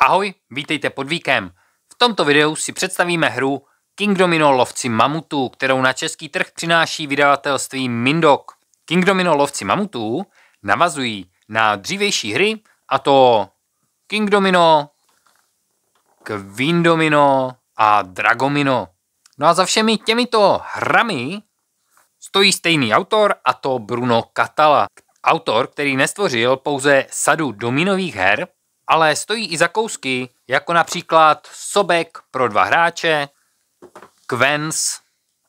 Ahoj, vítejte pod víkem. V tomto videu si představíme hru King Domino lovci mamutů, kterou na český trh přináší vydavatelství Mindok. King Domino lovci mamutů navazují na dřívější hry, a to King Domino, Queen Domino a Dragomino. No a za všemi těmito hrami stojí stejný autor, a to Bruno Catala. Autor, který nestvořil pouze sadu dominových her, ale stojí i za kousky, jako například sobek pro dva hráče, kvens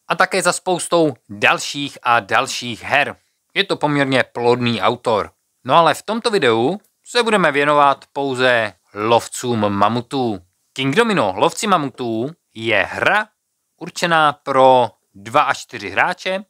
a také za spoustou dalších a dalších her. Je to poměrně plodný autor. No ale v tomto videu se budeme věnovat pouze lovcům mamutů. King Domino Lovci mamutů je hra určená pro 2 až 4 hráče,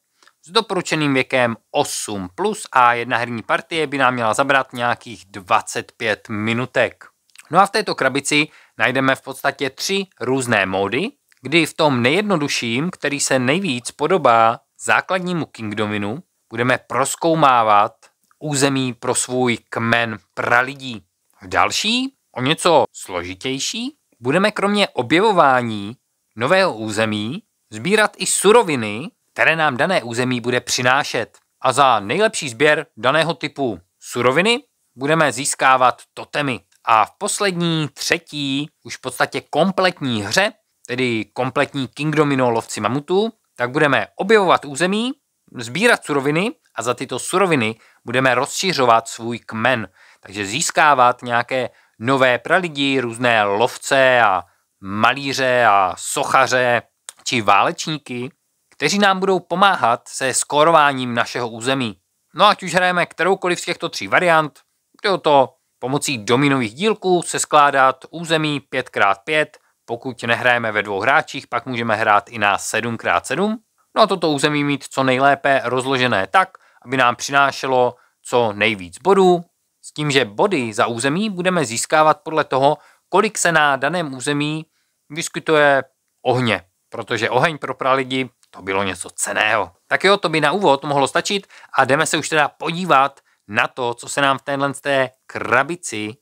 s doporučeným věkem 8+, plus a jedna herní partie by nám měla zabrat nějakých 25 minutek. No a v této krabici najdeme v podstatě tři různé módy, kdy v tom nejjednodušším, který se nejvíc podobá základnímu Kingdominu, budeme proskoumávat území pro svůj kmen pralidí. V další, o něco složitější, budeme kromě objevování nového území sbírat i suroviny které nám dané území bude přinášet. A za nejlepší sběr daného typu suroviny budeme získávat totemy. A v poslední, třetí, už v podstatě kompletní hře, tedy kompletní Kingdomino lovci mamutů, tak budeme objevovat území, sbírat suroviny a za tyto suroviny budeme rozšiřovat svůj kmen. Takže získávat nějaké nové pralidi, různé lovce a malíře a sochaře či válečníky kteří nám budou pomáhat se skorováním našeho území. No ať už hrajeme kteroukoliv z těchto tří variant, jde o to pomocí dominových dílků se skládat území 5x5, pokud nehrajeme ve dvou hráčích, pak můžeme hrát i na 7x7. No a toto území mít co nejlépe rozložené tak, aby nám přinášelo co nejvíc bodů, s tím, že body za území budeme získávat podle toho, kolik se na daném území vyskytuje ohně, protože oheň pro pralidi to bylo něco ceného. Tak jo, to by na úvod mohlo stačit a jdeme se už teda podívat na to, co se nám v téhle té krabici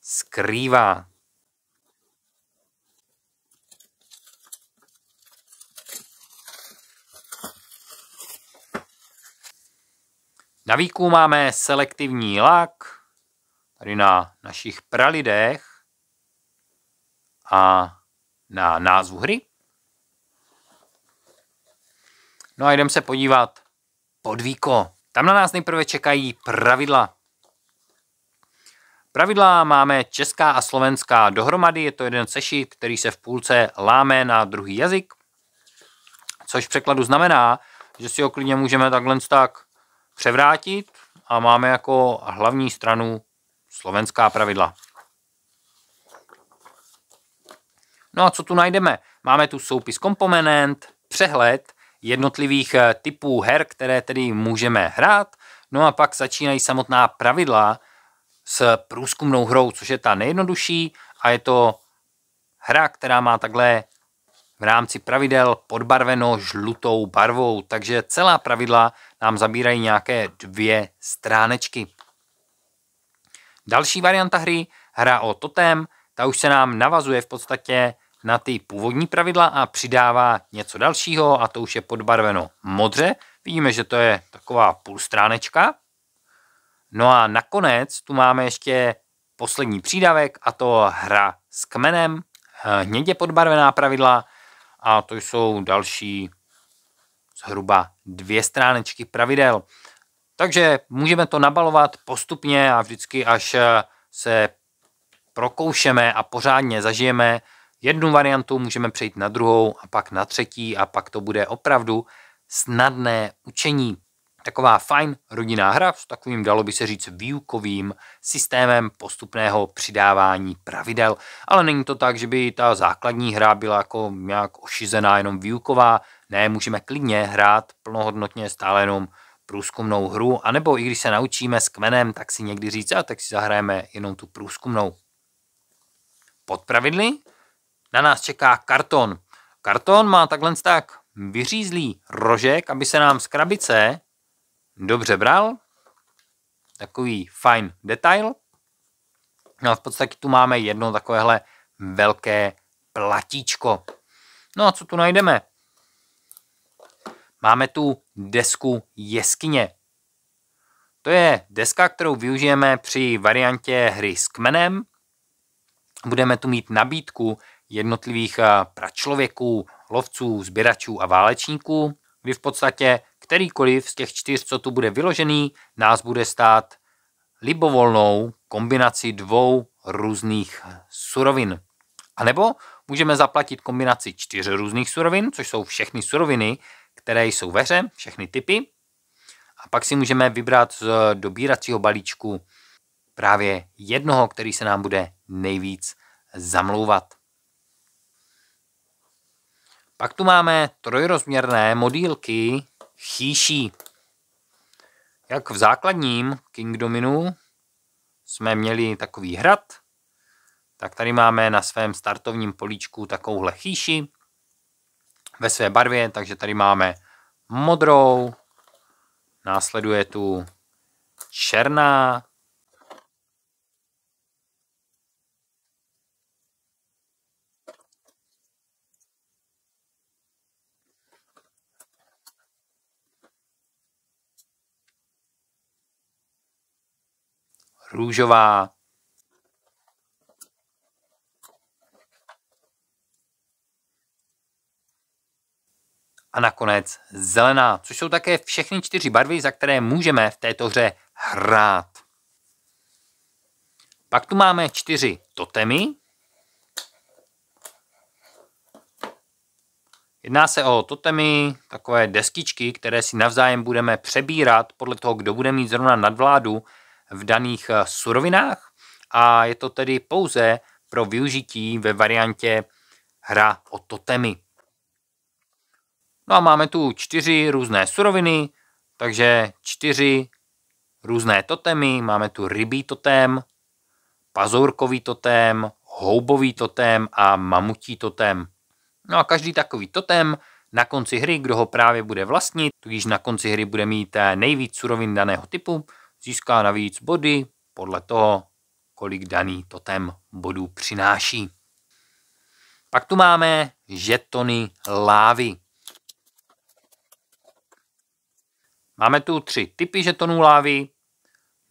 skrývá. Na výku máme selektivní lak, tady na našich pralidech a na názvu hry. No a jdeme se podívat pod Víko. Tam na nás nejprve čekají pravidla. Pravidla máme česká a slovenská dohromady, je to jeden sešit, který se v půlce láme na druhý jazyk, což v překladu znamená, že si ho klidně můžeme takhle tak převrátit a máme jako hlavní stranu slovenská pravidla. No a co tu najdeme? Máme tu soupis komponent, přehled, jednotlivých eh, typů her, které tedy můžeme hrát. No a pak začínají samotná pravidla s průzkumnou hrou, což je ta nejjednodušší a je to hra, která má takhle v rámci pravidel podbarveno žlutou barvou, takže celá pravidla nám zabírají nějaké dvě stránečky. Další varianta hry, hra o totém, ta už se nám navazuje v podstatě na ty původní pravidla a přidává něco dalšího a to už je podbarveno modře. Vidíme, že to je taková půlstránečka. No a nakonec tu máme ještě poslední přídavek a to hra s kmenem, hnědě podbarvená pravidla a to jsou další zhruba dvě stránečky pravidel. Takže můžeme to nabalovat postupně a vždycky až se prokoušeme a pořádně zažijeme, jednu variantu, můžeme přejít na druhou a pak na třetí a pak to bude opravdu snadné učení. Taková fajn rodinná hra s takovým, dalo by se říct, výukovým systémem postupného přidávání pravidel. Ale není to tak, že by ta základní hra byla jako nějak ošizená jenom výuková. Ne, můžeme klidně hrát plnohodnotně stále jenom průzkumnou hru, anebo i když se naučíme s kmenem, tak si někdy říct, a tak si zahrajeme jenom tu průzkumnou. Pod pravidly na nás čeká karton. Karton má takhle tak vyřízlý rožek, aby se nám z krabice dobře bral. Takový fajn detail. No a v podstatě tu máme jedno takovéhle velké platíčko. No a co tu najdeme? Máme tu desku jeskyně. To je deska, kterou využijeme při variantě hry s kmenem. Budeme tu mít nabídku jednotlivých eh, pračlověků, lovců, sběračů a válečníků, kdy v podstatě kterýkoliv z těch čtyř, co tu bude vyložený, nás bude stát libovolnou kombinaci dvou různých eh, surovin. A nebo můžeme zaplatit kombinaci čtyř různých surovin, což jsou všechny suroviny, které jsou ve hře, všechny typy. A pak si můžeme vybrat z eh, dobíracího balíčku právě jednoho, který se nám bude nejvíc zamlouvat. Pak tu máme trojrozměrné modílky chýší. Jak v základním Kingdominu jsme měli takový hrad, tak tady máme na svém startovním políčku takovouhle chýši ve své barvě, takže tady máme modrou, následuje tu černá, růžová. A nakonec zelená, což jsou také všechny čtyři barvy, za které můžeme v této hře hrát. Pak tu máme čtyři totemy. Jedná se o totemy, takové deskičky, které si navzájem budeme přebírat podle toho, kdo bude mít zrovna nadvládu v daných eh, surovinách a je to tedy pouze pro využití ve variantě hra o totemy. No a máme tu čtyři různé suroviny, takže čtyři různé totemy. Máme tu rybí totem, pazourkový totem, houbový totem a mamutí totem. No a každý takový totem na konci hry, kdo ho právě bude vlastnit, tudíž na konci hry bude mít eh, nejvíc surovin daného typu, získá navíc body podle toho, kolik daný totem bodů přináší. Pak tu máme žetony lávy. Máme tu tři typy žetonů lávy.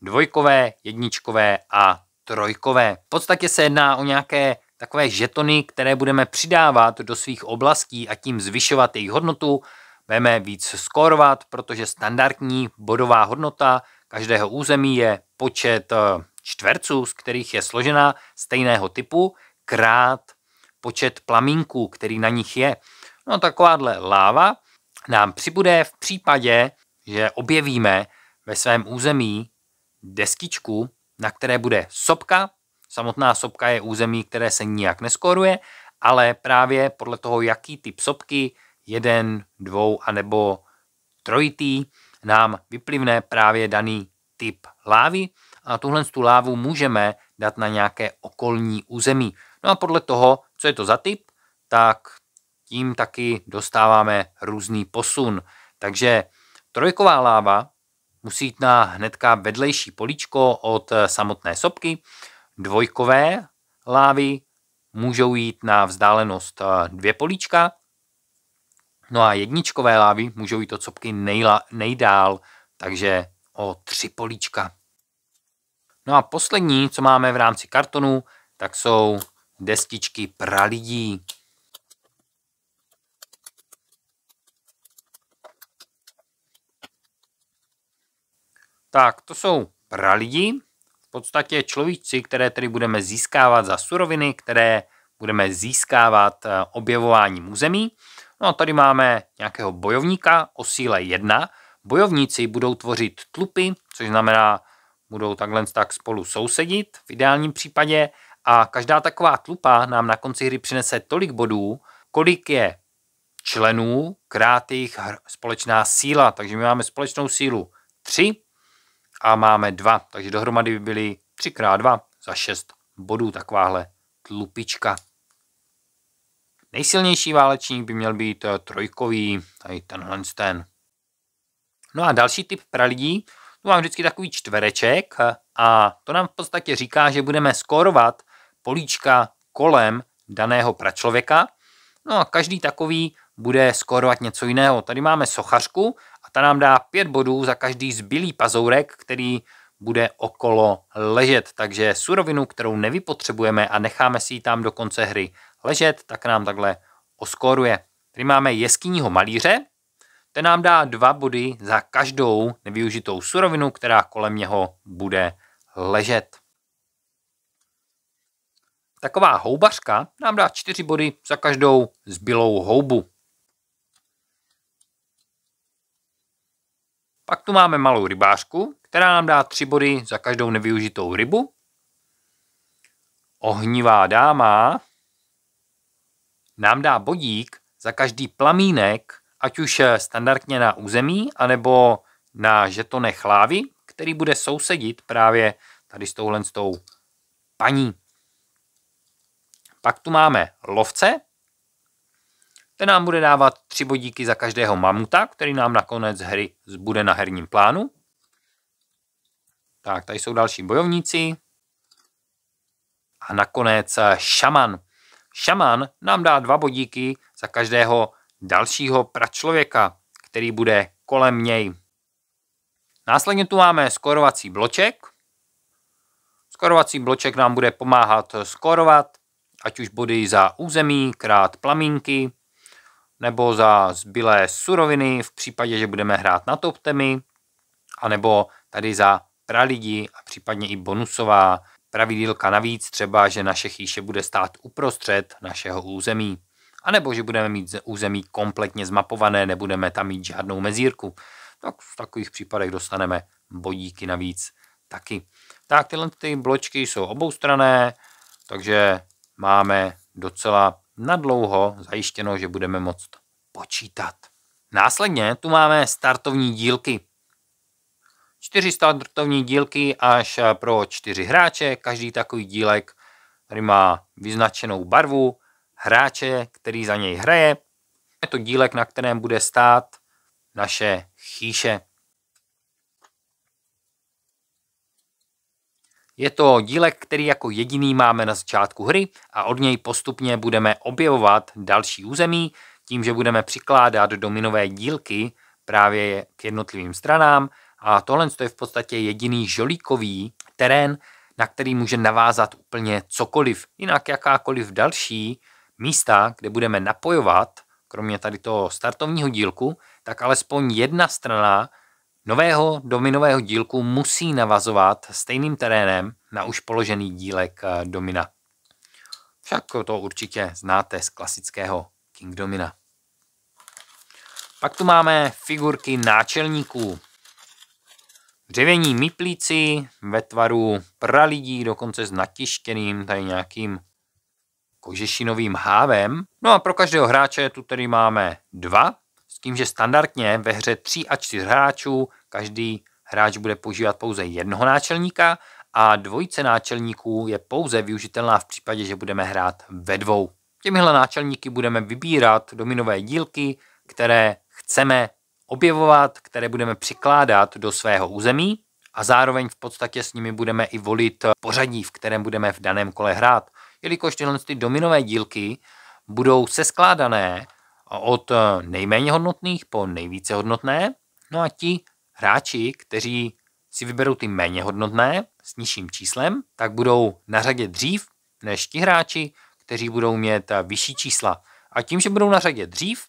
Dvojkové, jedničkové a trojkové. V podstatě se jedná o nějaké takové žetony, které budeme přidávat do svých oblastí a tím zvyšovat jejich hodnotu. Budeme víc skórovat, protože standardní bodová hodnota Každého území je počet eh, čtverců, z kterých je složena stejného typu, krát počet plamínků, který na nich je. No takováhle láva nám přibude v případě, že objevíme ve svém území deskičku, na které bude sopka. Samotná sopka je území, které se nijak neskoruje, ale právě podle toho, jaký typ sopky, jeden, dvou anebo trojitý, nám vyplivne právě daný typ lávy a tuhle tu lávu můžeme dát na nějaké okolní území. No a podle toho, co je to za typ, tak tím taky dostáváme různý posun. Takže trojková láva musí jít na hnedka vedlejší políčko od samotné sopky, dvojkové lávy můžou jít na vzdálenost eh, dvě políčka No a jedničkové lávy můžou jít od sopky nejla, nejdál, takže o tři políčka. No a poslední, co máme v rámci kartonu, tak jsou destičky pralidí. Tak, to jsou pralidi, v podstatě človíčci, které tedy budeme získávat za suroviny, které budeme získávat eh, objevováním území. No a tady máme nějakého bojovníka o síle 1. Bojovníci budou tvořit tlupy, což znamená, budou takhle tak spolu sousedit v ideálním případě a každá taková tlupa nám na konci hry přinese tolik bodů, kolik je členů krát jejich společná síla. Takže my máme společnou sílu 3 a máme 2. Takže dohromady by byly 3 x 2 za 6 bodů takováhle tlupička. Nejsilnější válečník by měl být eh, trojkový, tady tenhle ten. No a další typ pralidí, tu mám vždycky takový čtvereček eh, a to nám v podstatě říká, že budeme skorovat políčka kolem daného pračlověka. No a každý takový bude skorovat něco jiného. Tady máme sochařku a ta nám dá pět bodů za každý zbylý pazourek, který bude okolo ležet. Takže surovinu, kterou nevypotřebujeme a necháme si ji tam do konce hry, ležet, tak nám takhle oskoruje. Tady máme jeskyního malíře, ten nám dá dva body za každou nevyužitou surovinu, která kolem něho bude ležet. Taková houbařka nám dá čtyři body za každou zbylou houbu. Pak tu máme malou rybářku, která nám dá tři body za každou nevyužitou rybu. Ohnivá dáma nám dá bodík za každý plamínek, ať už eh, standardně na území, anebo na žetone chlávy, který bude sousedit právě tady s touhle s tou paní. Pak tu máme lovce, ten nám bude dávat tři bodíky za každého mamuta, který nám na hry zbude na herním plánu. Tak, tady jsou další bojovníci. A nakonec eh, šaman. Šaman nám dá dva bodíky za každého dalšího pračlověka, který bude kolem něj. Následně tu máme skorovací bloček. Skorovací bloček nám bude pomáhat skorovat, ať už body za území, krát plamínky, nebo za zbylé suroviny v případě, že budeme hrát na toptemy, anebo tady za pralidi a případně i bonusová pravidílka navíc třeba, že naše chýše bude stát uprostřed našeho území. A nebo že budeme mít území kompletně zmapované, nebudeme tam mít žádnou mezírku. Tak v takových případech dostaneme bodíky navíc taky. Tak tyhle ty bločky jsou oboustrané, takže máme docela nadlouho zajištěno, že budeme moct počítat. Následně tu máme startovní dílky. Čtyři standardovní dílky až eh, pro čtyři hráče, každý takový dílek tady má vyznačenou barvu hráče, který za něj hraje. Je to dílek, na kterém bude stát naše chýše. Je to dílek, který jako jediný máme na začátku hry a od něj postupně budeme objevovat další území tím, že budeme přikládat dominové dílky právě k jednotlivým stranám a tohle je v podstatě jediný žolíkový terén, na který může navázat úplně cokoliv. Jinak jakákoliv další místa, kde budeme napojovat, kromě tady toho startovního dílku, tak alespoň jedna strana nového dominového dílku musí navazovat stejným terénem na už položený dílek eh, domina. Však to určitě znáte z klasického Kingdomina. Pak tu máme figurky náčelníků dřevění myplíci ve tvaru pralidí, dokonce s natištěným tady nějakým kožešinovým hávem. No a pro každého hráče tu tedy máme dva, s tím, že standardně ve hře 3 a 4 hráčů každý hráč bude používat pouze jednoho náčelníka a dvojice náčelníků je pouze využitelná v případě, že budeme hrát ve dvou. Těmihle náčelníky budeme vybírat dominové dílky, které chceme objevovat, které budeme přikládat do svého území a zároveň v podstatě s nimi budeme i volit pořadí, v kterém budeme v daném kole hrát. Jelikož tyhle ty dominové dílky budou seskládané od nejméně hodnotných po nejvíce hodnotné, no a ti hráči, kteří si vyberou ty méně hodnotné s nižším číslem, tak budou na řadě dřív než ti hráči, kteří budou mít vyšší čísla. A tím, že budou na řadě dřív,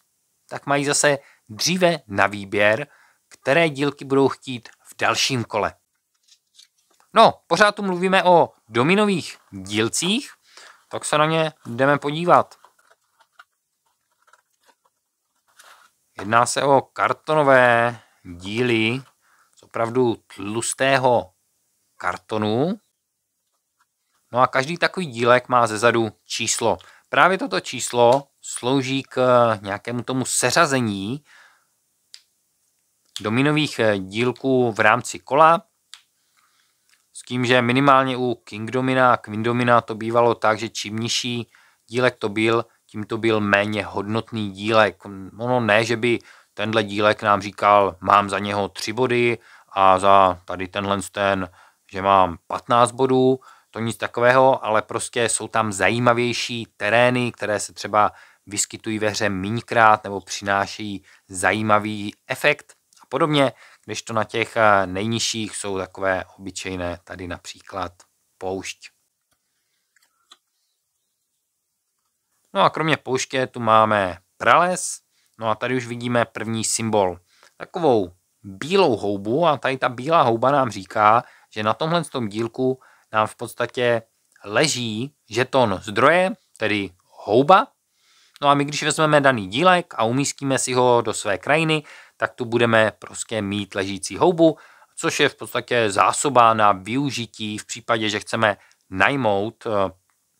tak mají zase dříve na výběr, které dílky budou chtít v dalším kole. No, pořád tu mluvíme o dominových dílcích, tak se na ně jdeme podívat. Jedná se o kartonové díly z opravdu tlustého kartonu. No a každý takový dílek má zezadu číslo. Právě toto číslo slouží k nějakému tomu seřazení dominových eh, dílků v rámci kola, s tím, že minimálně u Kingdomina a Quindomina to bývalo tak, že čím nižší dílek to byl, tím to byl méně hodnotný dílek. Ono ne, že by tenhle dílek nám říkal, mám za něho 3 body a za tady tenhle ten, že mám 15 bodů, to nic takového, ale prostě jsou tam zajímavější terény, které se třeba vyskytují ve hře míňkrát nebo přinášejí zajímavý efekt podobně, když to na těch eh, nejnižších jsou takové obyčejné, tady například poušť. No a kromě pouště tu máme prales, no a tady už vidíme první symbol, takovou bílou houbu a tady ta bílá houba nám říká, že na tomhle tom dílku nám v podstatě leží žeton zdroje, tedy houba. No a my když vezmeme daný dílek a umístíme si ho do své krajiny, tak tu budeme prostě mít ležící houbu, což je v podstatě zásoba na využití v případě, že chceme najmout, eh,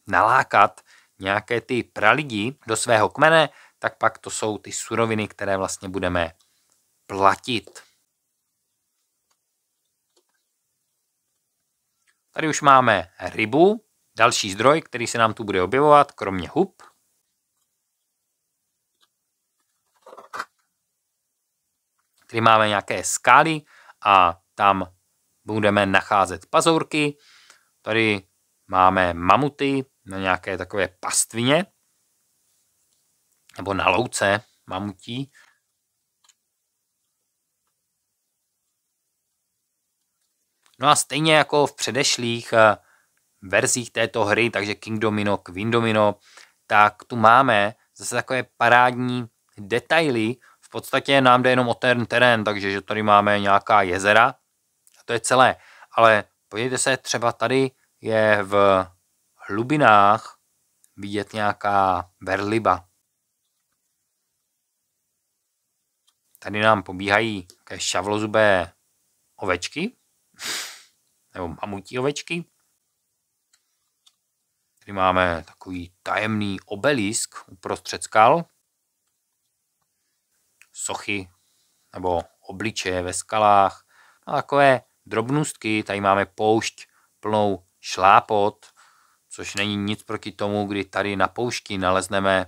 nalákat nějaké ty pralidi do svého kmene, tak pak to jsou ty suroviny, které vlastně budeme platit. Tady už máme rybu, další zdroj, který se nám tu bude objevovat, kromě hub. kdy máme nějaké skály a tam budeme nacházet pazourky. Tady máme mamuty na nějaké takové pastvině nebo na louce mamutí. No a stejně jako v předešlých eh, verzích této hry, takže King Domino, Queen Domino, tak tu máme zase takové parádní detaily v podstatě nám jde jenom o ten terén, takže že tady máme nějaká jezera a to je celé. Ale podívejte se, třeba tady je v hlubinách vidět nějaká verliba. Tady nám pobíhají také šavlozubé ovečky, nebo mamutí ovečky. Tady máme takový tajemný obelisk uprostřed skal sochy nebo obličeje ve skalách. No, takové drobnostky, tady máme poušť plnou šlápot, což není nic proti tomu, kdy tady na poušti nalezneme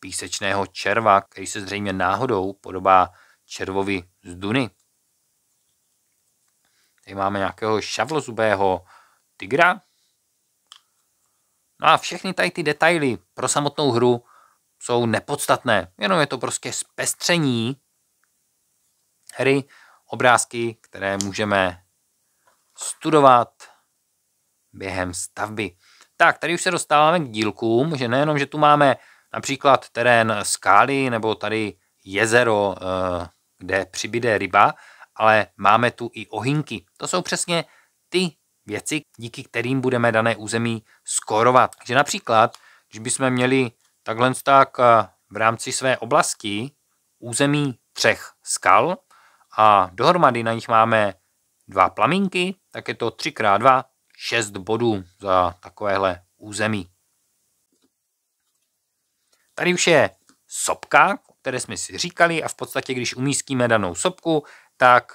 písečného červa, který se zřejmě náhodou podobá červovi z Duny. Tady máme nějakého šavlozubého tigra. No a všechny tady ty detaily pro samotnou hru jsou nepodstatné, jenom je to prostě zpestření hry, obrázky, které můžeme studovat během stavby. Tak, tady už se dostáváme k dílkům, že nejenom, že tu máme například terén skály nebo tady jezero, eh, kde přibyde ryba, ale máme tu i ohinky. To jsou přesně ty věci, díky kterým budeme dané území skorovat. Že například, když bychom měli takhle tak eh, v rámci své oblasti území třech skal a dohromady na nich máme dva plamínky, tak je to 3x2 6 bodů za takovéhle území. Tady už je sopka, které jsme si říkali a v podstatě, když umístíme danou sopku, tak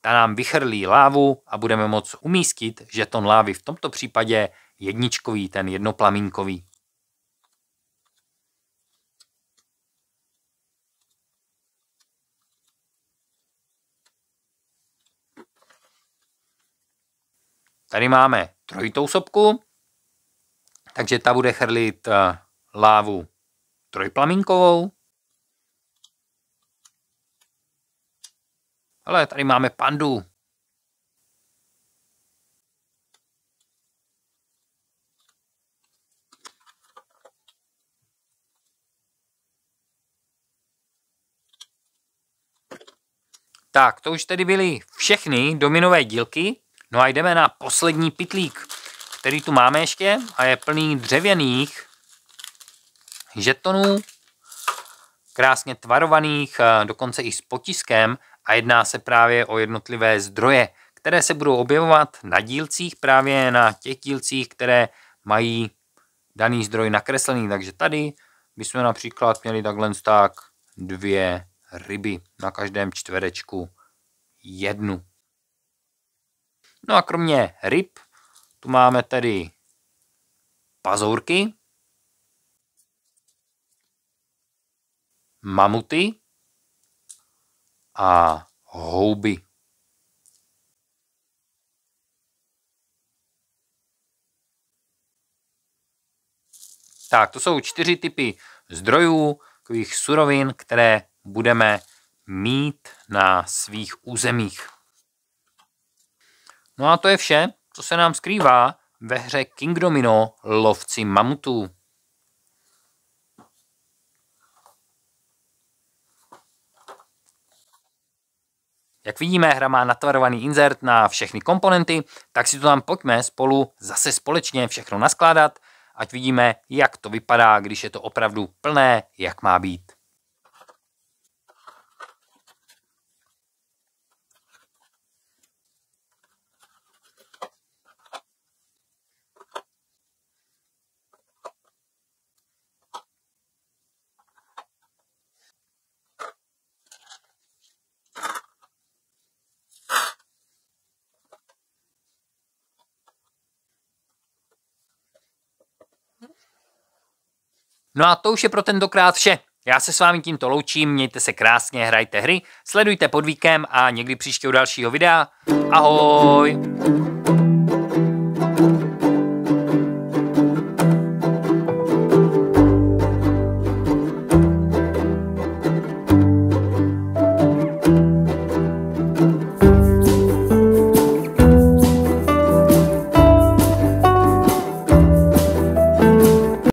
ta nám vychrlí lávu a budeme moct umístit žeton lávy, v tomto případě jedničkový, ten jednoplamínkový. Tady máme trojitou sopku, takže ta bude chrlit eh, lávu trojplaminkovou. Ale tady máme pandu. Tak, to už tedy byly všechny dominové dílky, No a jdeme na poslední pitlík, který tu máme ještě a je plný dřevěných žetonů, krásně tvarovaných, eh, dokonce i s potiskem a jedná se právě o jednotlivé zdroje, které se budou objevovat na dílcích, právě na těch dílcích, které mají daný zdroj nakreslený. Takže tady bychom například měli takhle tak dvě ryby, na každém čtverečku jednu. No a kromě ryb tu máme tedy pazourky, mamuty a houby. Tak, to jsou čtyři typy zdrojů, takových surovin, které budeme mít na svých územích. No a to je vše, co se nám skrývá ve hře Kingdomino Lovci mamutů. Jak vidíme, hra má natvarovaný insert na všechny komponenty, tak si to tam pojďme spolu zase společně všechno naskládat, ať vidíme, jak to vypadá, když je to opravdu plné, jak má být. No a to už je pro tentokrát vše. Já se s vámi tímto loučím, mějte se krásně, hrajte hry, sledujte pod víkem a někdy příště u dalšího videa. Ahoj!